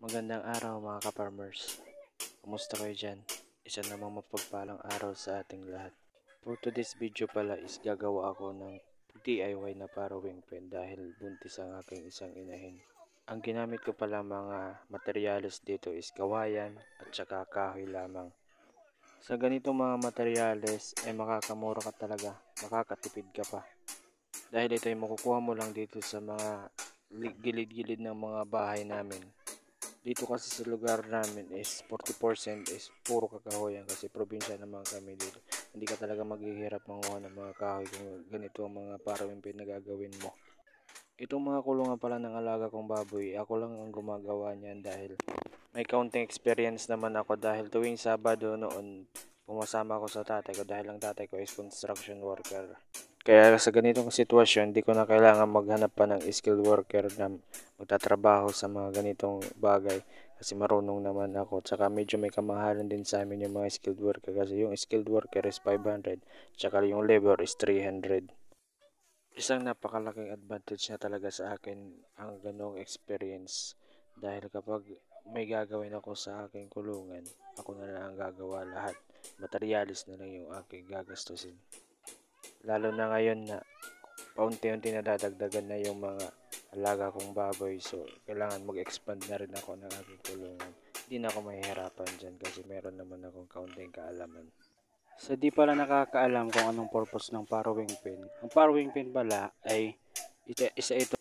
Magandang araw mga ka-farmers. Kumusta kayo dyan? Isa namang mapagpalang araw sa ating lahat. For today's video pala is gagawa ako ng DIY na parawing pen dahil buntis ang aking isang inahin. Ang ginamit ko pala mga materyales dito is kawayan at saka kahoy lamang. Sa ganitong mga materyales ay eh, makakamura ka talaga, makakatipid ka pa. Dahil ito ay makukuha mo lang dito sa mga gilid-gilid ng mga bahay namin dito kasi sa lugar namin is 40% is puro kakahoy kasi probinsya naman kami dito hindi ka talaga maghihirap manguha ng mga kahoy kung ganito ang mga parawin pinagagawin mo itong mga kulungan pala ng alaga kong baboy ako lang ang gumagawa niyan dahil may counting experience naman ako dahil tuwing Sabado noon pumasama ako sa tatay ko dahil ang tatay ko is construction worker kaya sa ganitong sitwasyon, hindi ko na kailangan maghanap pa ng skilled worker na magtatrabaho sa mga ganitong bagay kasi marunong naman ako. Tsaka medyo may kamahalan din sa amin yung mga skilled worker kasi yung skilled worker is 500 tsaka yung labor is 300. Isang napakalaking advantage na talaga sa akin ang ganong experience dahil kapag may gagawin ako sa aking kulungan, ako na lang ang gagawa lahat. Materialis na lang yung aking gagastusin lalo na ngayon na paunti-unti na dadagdagan na yung mga alaga kong baboy so kailangan mag-expand na rin ako ng aking kulungan hindi na ako mahihirapan dyan kasi meron naman akong kaunting kaalaman sa so, di pala nakakaalam kung anong purpose ng parawing pin ang parawing pin pala ay ita, isa ito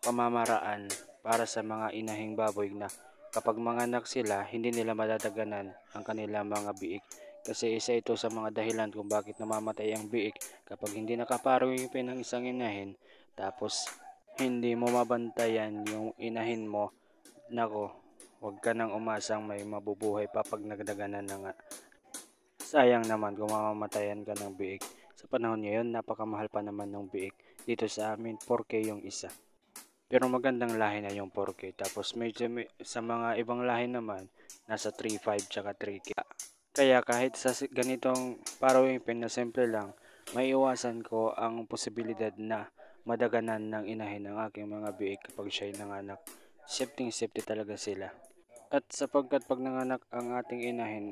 pamamaraan para sa mga inahing baboy na kapag mga anak sila hindi nila madadaganan ang kanilang mga biik kasi isa ito sa mga dahilan kung bakit namamatay ang biik kapag hindi nakaparo yung ng isang inahin tapos hindi mo mabantayan yung inahin mo nako huwag ka nang umasang may mabubuhay pa pag nagdaganan na nga sayang naman kung mamamatayan ka ng biik sa panahon ngayon napakamahal pa naman ng biik dito sa amin 4k yung isa pero magandang lahi na yung 4K. Tapos medyo sa mga ibang lahi naman, nasa 3.5 tsaka 3K. Kaya kahit sa ganitong parawipin na simple lang, maiwasan ko ang posibilidad na madaganan ng inahin ng aking mga biik kapag siya'y nanganak. Safety safety talaga sila. At sapagkat pag nanganak ang ating inahin,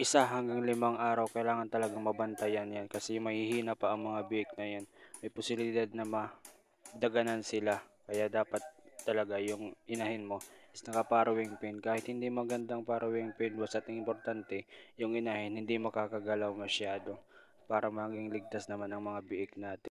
isa hanggang limang araw kailangan talagang mabantayan yan kasi mahihina pa ang mga biik na yan. May posibilidad na madaganan sila kaya dapat talaga yung inahin mo is naka-borrowing pin. Kahit hindi magandang borrowing pin, basta importante, yung inahin hindi makakagalaw masyado para maging ligtas naman ang mga biik natin.